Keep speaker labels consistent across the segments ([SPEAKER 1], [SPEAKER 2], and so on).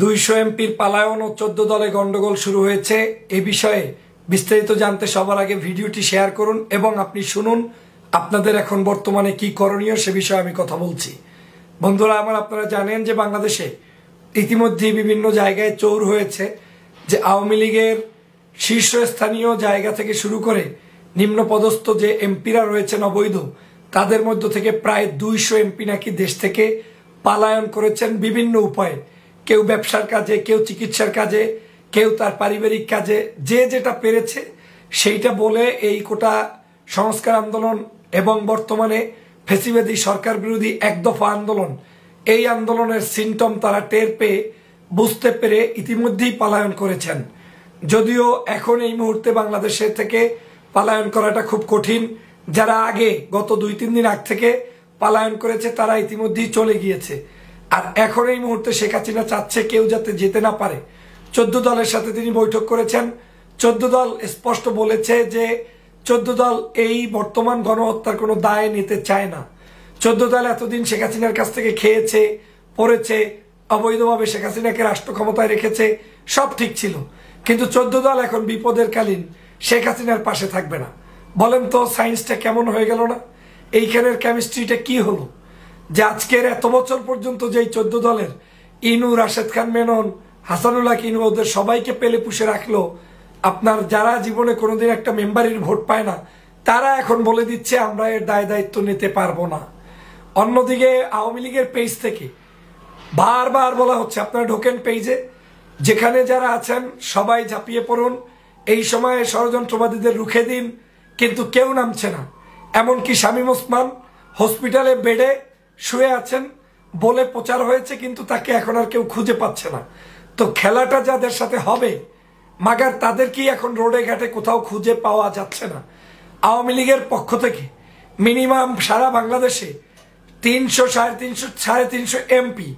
[SPEAKER 1] দুইশো এমপির পালায়ন ও চোদ্দ দলে গন্ডগোল শুরু হয়েছে এ বিষয়ে বিস্তারিত জানতে সবার আগে ভিডিওটি শেয়ার করুন এবং আপনি শুনুন আপনাদের এখন বর্তমানে কি করণীয় সে বিষয়ে আমি কথা বলছি বন্ধুরা আমার আপনারা জানেন যে বাংলাদেশে ইতিমধ্যেই বিভিন্ন জায়গায় চোর হয়েছে যে আওয়ামী লীগের শীর্ষস্থানীয় জায়গা থেকে শুরু করে নিম্নপদস্থ যে এমপিরা রয়েছেন অবৈধ তাদের মধ্য থেকে প্রায় দুইশো এমপি নাকি দেশ থেকে পালায়ন করেছেন বিভিন্ন উপায়ে কেউ ব্যবসার কাজে কেউ চিকিৎসার কাজে কেউ তার পারিবারিক কাজে যে যেটা পেরেছে সেইটা বলে এই কোটা সংস্কার আন্দোলন এবং বর্তমানে ফেসিবেদী সরকার বিরোধী একদফা আন্দোলন এই আন্দোলনের সিমটম তারা টের পেয়ে বুঝতে পেরে ইতিমধ্যেই পালায়ন করেছেন যদিও এখন এই মুহূর্তে বাংলাদেশের থেকে পালায়ন করাটা খুব কঠিন যারা আগে গত দুই তিন দিন আগ থেকে পালায়ন করেছে তারা ইতিমধ্যেই চলে গিয়েছে আর এখন এই মুহূর্তে শেখ হাসিনা চাচ্ছে কেউ যাতে যেতে না পারে চোদ্দ দলের সাথে তিনি বৈঠক করেছেন চোদ্দ দল স্পষ্ট বলেছে যে চোদ্দ দল এই বর্তমান গণহত্যার কোনো দায় নিতে চায় না চোদ্দ দল এতদিন শেখ হাসিনার কাছ থেকে খেয়েছে পড়েছে অবৈধভাবে শেখ হাসিনাকে রাষ্ট্র ক্ষমতায় রেখেছে সব ঠিক ছিল কিন্তু চোদ্দ দল এখন বিপদের কালীন শেখ হাসিনার পাশে থাকবে না বলেন তো সায়েন্সটা কেমন হয়ে গেল না এইখানের কেমিস্ট্রিটা কি হলো যে আজকের এত বছর পর্যন্ত যেই চোদ্দ দলের ইনু রাশেদ খান মেনন হাসানুল্লাহ ইনু ওদের সবাইকে পেলে পুষে রাখলো আপনার যারা জীবনে কোনোদিন একটা মেম্বারের ভোট পায় না তারা এখন বলে দিচ্ছে আমরা এর দায় দায়িত্ব নিতে পারবো না অন্যদিকে আওয়ামী লীগের পেজ থেকে বারবার বলা হচ্ছে আপনারা ঢোকেন পেজে যেখানে যারা আছেন সবাই ঝাঁপিয়ে পড়ুন এই সময়ে ষড়যন্ত্রবাদীদের রুখে দিন কিন্তু কেউ নামছে না এমনকি শামীম ওসমান হসপিটালে বেডে শুয়ে আছেন বলে প্রচার হয়েছে কিন্তু তাকে এখন আর কেউ খুঁজে পাচ্ছে না তো খেলাটা যাদের সাথে হবে মাগার তাদেরকেই এখন রোডে ঘাটে কোথাও খুঁজে পাওয়া যাচ্ছে না আওয়ামী লীগের পক্ষ থেকে মিনিমাম সারা বাংলাদেশে তিনশো সাড়ে তিনশো সাড়ে তিনশো এমপি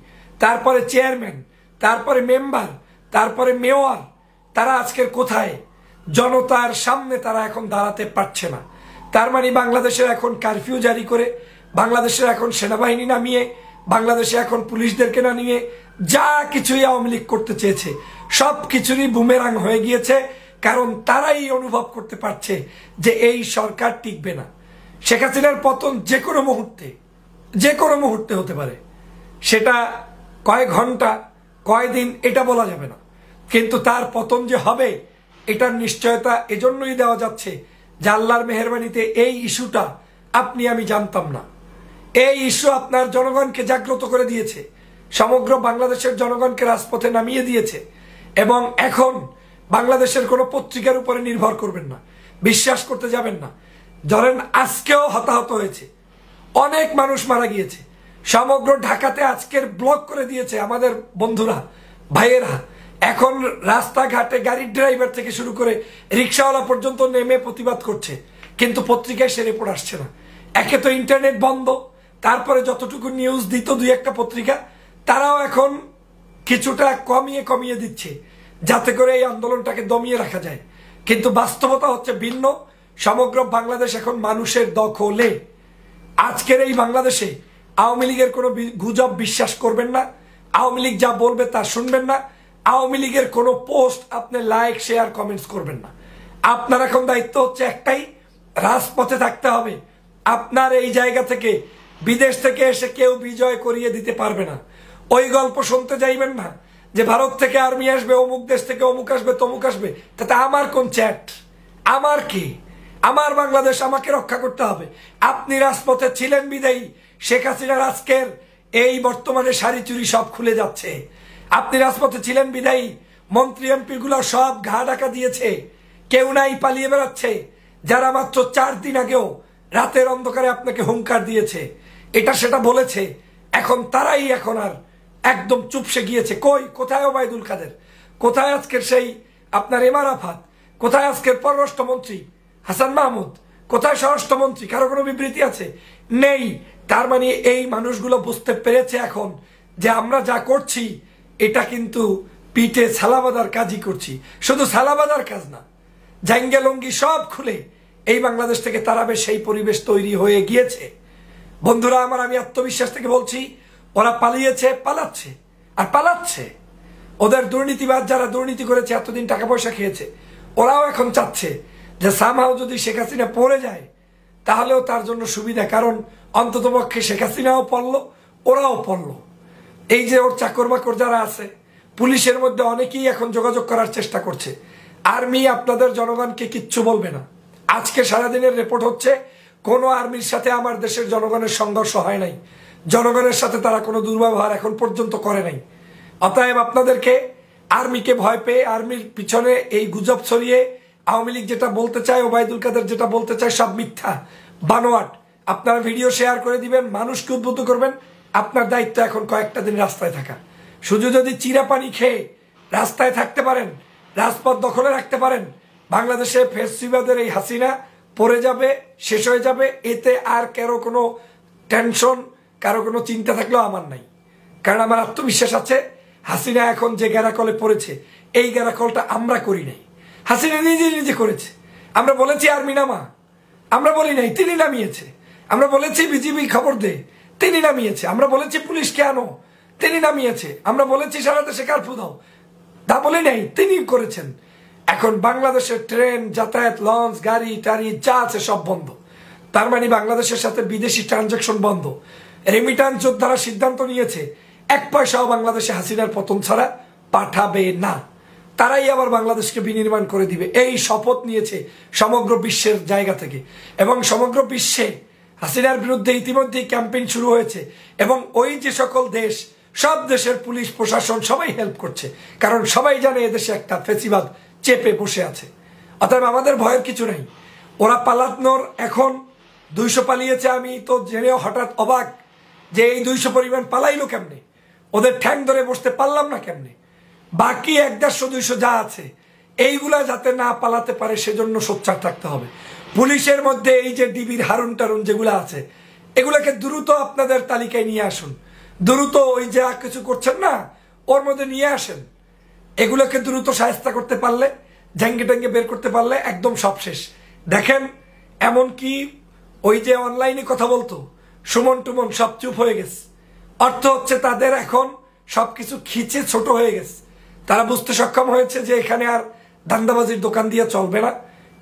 [SPEAKER 1] তারপরে চেয়ারম্যান তারপরে মেম্বার তারপরে মেয়র তারা আজকের কোথায় জনতার সামনে তারা এখন দাঁড়াতে পারছে না তার মানে বাংলাদেশের এখন কারফিউ জারি করে বাংলাদেশের এখন সেনাবাহিনী নামিয়ে বাংলাদেশে এখন পুলিশদেরকে না নিয়ে যা কিছুই আওয়ামী লীগ করতে চেয়েছে সব কিছুরই বুমেরাং হয়ে গিয়েছে কারণ তারাই অনুভব করতে পারছে যে এই সরকার টিকবে না শেখ হাসিনার পতন যে কোনো মুহূর্তে যে কোনো মুহূর্তে হতে পারে সেটা কয়েক ঘন্টা দিন এটা বলা যাবে না কিন্তু তার পতন যে হবে এটার নিশ্চয়তা এজন্যই দেওয়া যাচ্ছে যে আল্লাহর মেহরবানিতে এই ইস্যুটা আপনি আমি জানতাম না এই ইস্যু আপনার জনগণকে জাগ্রত করে দিয়েছে সমগ্র বাংলাদেশের জনগণকে রাজপথে নামিয়ে দিয়েছে এবং এখন বাংলাদেশের কোনো পত্রিকার উপরে নির্ভর করবেন না বিশ্বাস করতে যাবেন না ধরেন আজকেও হতাহত হয়েছে অনেক মানুষ মারা গিয়েছে সমগ্র ঢাকাতে আজকের ব্লক করে দিয়েছে আমাদের বন্ধুরা ভাইয়েরা এখন রাস্তাঘাটে গাড়ির ড্রাইভার থেকে শুরু করে রিক্সাওয়ালা পর্যন্ত নেমে প্রতিবাদ করছে কিন্তু পত্রিকায় সে রিপোর্ট আসছে না একে তো ইন্টারনেট বন্ধ তারপরে যতটুকু নিউজ দিত দুই একটা পত্রিকা তারাও এখন কিছুটা কমিয়ে কমিয়ে দিচ্ছে যাতে করে এই আন্দোলনটাকে দমিয়ে রাখা যায় কিন্তু বাস্তবতা হচ্ছে ভিন্ন সমগ্র বাংলাদেশ এখন মানুষের দখলে আজকের এই বাংলাদেশে আওয়ামী লীগের কোনো গুজব বিশ্বাস করবেন না আওয়ামী লীগ যা বলবে তা শুনবেন না আওয়ামী লীগের কোনো পোস্ট আপনি লাইক শেয়ার কমেন্টস করবেন না আপনার এখন দায়িত্ব হচ্ছে একটাই রাজপথে থাকতে হবে আপনার এই জায়গা থেকে বিদেশ থেকে এসে কেউ বিজয় করিয়ে দিতে পারবে না ওই গল্প শুনতে যাইবেন না যে ভারত থেকে আর্মি আসবে অমুক দেশ থেকে অমুক আসবে তমুক আসবে তাতে আমার কোন চ্যাট আমার কি আমার বাংলাদেশ আমাকে রক্ষা করতে হবে আপনি রাজপথে ছিলেন বিদায়ী শেখ হাসিনার আজকের এই বর্তমানে শাড়ি চুরি সব খুলে যাচ্ছে আপনি রাজপথে ছিলেন বিদায়ী মন্ত্রী এমপিগুলো সব ঘা ডাকা দিয়েছে কেউ নাই পালিয়ে বেড়াচ্ছে যারা মাত্র চার দিন আগেও রাতের অন্ধকারে আপনাকে হুঙ্কার দিয়েছে এটা সেটা বলেছে এখন তারাই এখন আর একদম চুপসে গিয়েছে কই কোথায় ওবায়দুল কাদের কোথায় আজকের সেই আপনার আর আফাত কোথায় আজকের পররাষ্ট্রমন্ত্রী হাসান মাহমুদ কোথায় স্বরাষ্ট্রমন্ত্রী কারো কোনো বিবৃতি আছে নেই তার মানে এই মানুষগুলো বুঝতে পেরেছে এখন যে আমরা যা করছি এটা কিন্তু পিঠে সালাবাদার কাজই করছি শুধু সালাবাদার কাজ না জাঙ্গেলঙ্গি সব খুলে এই বাংলাদেশ থেকে তারাবে সেই পরিবেশ তৈরি হয়ে গিয়েছে বন্ধুরা আমার আমি আত্মবিশ্বাস থেকে বলছি ওরা পালিয়েছে পালাচ্ছে আর পালাচ্ছে ওদের দুর্নীতিবাদ যারা দুর্নীতি করেছে এতদিন টাকা পয়সা খেয়েছে ওরাও এখন চাচ্ছে যে সামহাও যদি শেখ হাসিনা পড়ে যায় তাহলেও তার জন্য সুবিধা কারণ অন্ততপক্ষে শেখ হাসিনাও পড়ল ওরাও পড়ল এই যে ওর চাকর বাকর যারা আছে পুলিশের মধ্যে অনেকেই এখন যোগাযোগ করার চেষ্টা করছে আর্মি আপনাদের জনগণকে কিচ্ছু বলবে না আজকে সারাদিনের রিপোর্ট হচ্ছে কোনো আর্মির সাথে আমার দেশের জনগণের সংঘর্ষ হয় নাই জনগণের সাথে তারা কোনো দুর্ব্যবহার এখন পর্যন্ত করে নাই অতএব আপনাদেরকে আর্মিকে ভয় পেয়ে আর্মির পিছনে এই গুজব ছড়িয়ে আওয়ামী লীগ যেটা বলতে চায় ওবায়দুল কাদের যেটা বলতে চায় সব মিথ্যা বানোয়াট আপনারা ভিডিও শেয়ার করে দিবেন মানুষকে উদ্বুদ্ধ করবেন আপনার দায়িত্ব এখন কয়েকটা দিন রাস্তায় থাকা শুধু যদি চিরাপানি খেয়ে রাস্তায় থাকতে পারেন রাজপথ দখলে রাখতে পারেন বাংলাদেশে ফেসিবাদের এই হাসিনা পড়ে যাবে শেষ হয়ে যাবে এতে আর কারো কোনো টেনশন কারো কোনো চিন্তা থাকলেও আমার নাই কারণ আমার আত্মবিশ্বাস আছে হাসিনা এখন যে গ্যারাকলে পড়েছে এই গ্যারাকলটা আমরা করি নাই হাসিনা নিজে নিজে করেছে আমরা বলেছি আর্মি নামা আমরা বলি নাই তিনি নামিয়েছে আমরা বলেছি বিজিবি খবর দে তিনি নামিয়েছে আমরা বলেছি পুলিশকে আনো তিনি নামিয়েছে আমরা বলেছি সারা দেশে কার্ফু দাও তা বলি নাই তিনি করেছেন এখন বাংলাদেশের ট্রেন যাতায়াত লঞ্চ গাড়ি টাড়ি যা আছে সব বন্ধ তার মানে বাংলাদেশের সাথে বিদেশি ট্রানজাকশন বন্ধ রেমিটান্স যোদ্ধারা সিদ্ধান্ত নিয়েছে এক পয়সাও বাংলাদেশে হাসিনার পতন ছাড়া পাঠাবে না তারাই আবার বাংলাদেশকে বিনির্মাণ করে দিবে এই শপথ নিয়েছে সমগ্র বিশ্বের জায়গা থেকে এবং সমগ্র বিশ্বে হাসিনার বিরুদ্ধে ইতিমধ্যেই ক্যাম্পেইন শুরু হয়েছে এবং ওই যে সকল দেশ সব দেশের পুলিশ প্রশাসন সবাই হেল্প করছে কারণ সবাই জানে এদেশে একটা ফেসিবাদ চেপে বসে আছে অতএব আমাদের ভয়ের কিছু নেই ওরা পালাতনোর এখন দুইশো পালিয়েছে আমি তো জেনেও হঠাৎ অবাক যে এই দুইশো পরিমাণ পালাইলো কেমনে ওদের ঠ্যাং ধরে বসতে পারলাম না কেমনে বাকি এক দেড়শো দুইশো যা আছে এইগুলা যাতে না পালাতে পারে সেজন্য সোচ্চার থাকতে হবে পুলিশের মধ্যে এই যে ডিবির হারুন টারুন যেগুলো আছে এগুলোকে দ্রুত আপনাদের তালিকায় নিয়ে আসুন দ্রুত ওই যা কিছু করছেন না ওর মধ্যে নিয়ে আসেন এগুলোকে দ্রুত সাহেস্তা করতে পারলে ঝেঙ্গে ট্যাঙ্গে বের করতে পারলে একদম সব শেষ দেখেন এমন কি ওই যে অনলাইনে কথা বলতো সুমন টুমন সব চুপ হয়ে গেছে অর্থ হচ্ছে তাদের এখন সবকিছু খিচে ছোট হয়ে গেছে তারা বুঝতে সক্ষম হয়েছে যে এখানে আর ধান্দাবাজির দোকান দিয়ে চলবে না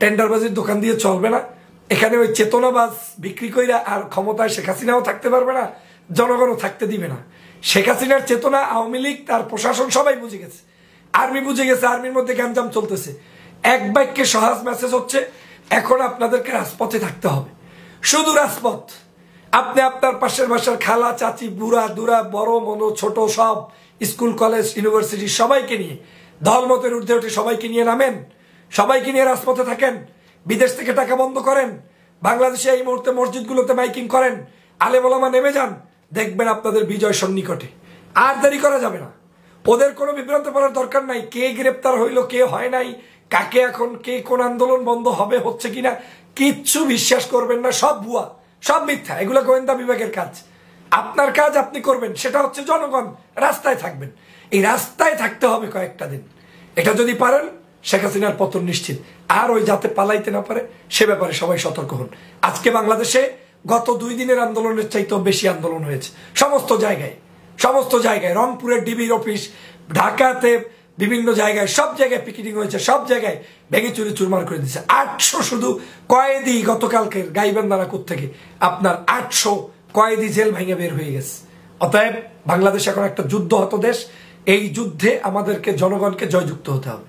[SPEAKER 1] টেন্ডারবাজির দোকান দিয়ে চলবে না এখানে ওই চেতনাবাজ বিক্রি কইরা আর ক্ষমতায় শেখ হাসিনাও থাকতে পারবে না জনগণও থাকতে দিবে না শেখ হাসিনার চেতনা আওয়ামী লীগ তার প্রশাসন সবাই বুঝে গেছে আর্মি বুঝে গেছে আর্মির মধ্যে গ্যাঞ্জাম চলতেছে এক বাক্যে সহজ মেসেজ হচ্ছে এখন আপনাদেরকে রাজপথে থাকতে হবে শুধু রাজপথ আপনি আপনার পাশের বাসার খালা চাচি বুড়া দুরা বড় মনো ছোট সব স্কুল কলেজ ইউনিভার্সিটি সবাইকে নিয়ে ধর্মতের ঊর্ধ্বে উঠে সবাইকে নিয়ে নামেন সবাইকে নিয়ে রাজপথে থাকেন বিদেশ থেকে টাকা বন্ধ করেন বাংলাদেশে এই মুহূর্তে মসজিদগুলোতে মাইকিং করেন আলেমোলামা নেমে যান দেখবেন আপনাদের বিজয় সন্নিকটে আর দেরি করা যাবে না ওদের কোনো বিভ্রান্ত করার দরকার নাই কে গ্রেপ্তার হইল কে হয় নাই কাকে এখন কে কোন আন্দোলন বন্ধ হবে হচ্ছে কিনা কিচ্ছু বিশ্বাস করবেন না সব ভুয়া সব মিথ্যা এগুলো গোয়েন্দা বিভাগের কাজ আপনার কাজ আপনি করবেন সেটা হচ্ছে জনগণ রাস্তায় থাকবেন এই রাস্তায় থাকতে হবে কয়েকটা দিন এটা যদি পারেন শেখ হাসিনার পতন নিশ্চিত আর ওই যাতে পালাইতে না পারে সে ব্যাপারে সবাই সতর্ক হন আজকে বাংলাদেশে গত দুই দিনের আন্দোলনের চাইতেও বেশি আন্দোলন হয়েছে সমস্ত জায়গায় সমস্ত জায়গায় রংপুরের ডিবির অফিস ঢাকাতে বিভিন্ন জায়গায় সব জায়গায় পিকেটিং হয়েছে সব জায়গায় ভেঙে চুরি চুরমার করে দিচ্ছে আটশো শুধু কয়েদি গতকালকে কোথ থেকে আপনার আটশো কয়েদি জেল ভেঙে বের হয়ে গেছে অতএব বাংলাদেশ এখন একটা যুদ্ধ হত দেশ এই যুদ্ধে আমাদেরকে জনগণকে জয়যুক্ত হতে হবে